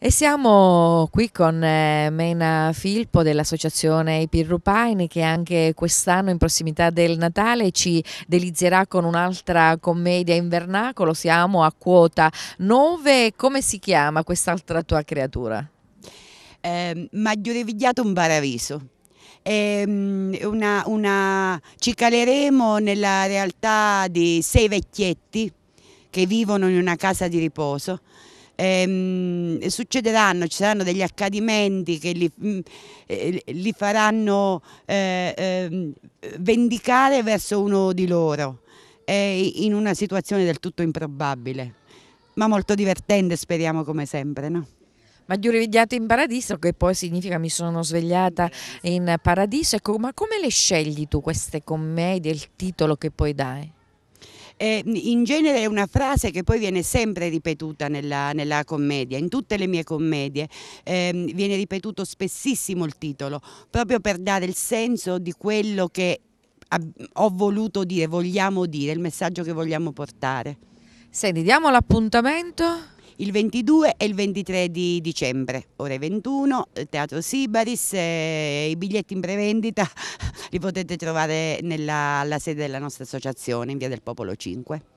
E siamo qui con eh, Mena Filpo dell'associazione I Pirrupaini che anche quest'anno in prossimità del Natale ci delizierà con un'altra commedia in vernacolo, siamo a quota 9, come si chiama quest'altra tua creatura? Eh, Magliorevigliato un paradiso. Ehm, una, una... ci caleremo nella realtà di sei vecchietti che vivono in una casa di riposo. Eh, eh, succederanno, ci saranno degli accadimenti che li, mm, eh, li faranno eh, ehm, vendicare verso uno di loro in una situazione del tutto improbabile, ma molto divertente speriamo come sempre. No? Maggiore Vigliato in paradiso, che poi significa mi sono svegliata in paradiso, ecco, ma come le scegli tu queste commedie, il titolo che poi dai? eh, in genere è una frase che poi viene sempre ripetuta nella, nella commedia, in tutte le mie commedie eh, viene ripetuto spessissimo il titolo, proprio per dare il senso di quello che ho voluto dire, vogliamo dire, il messaggio che vogliamo portare. Senti, diamo l'appuntamento il 22 e il 23 di dicembre, ore 21, eh, Teatro Sibaris, eh, i biglietti in prevendita li potete trovare nella sede della nostra associazione in via del Popolo 5.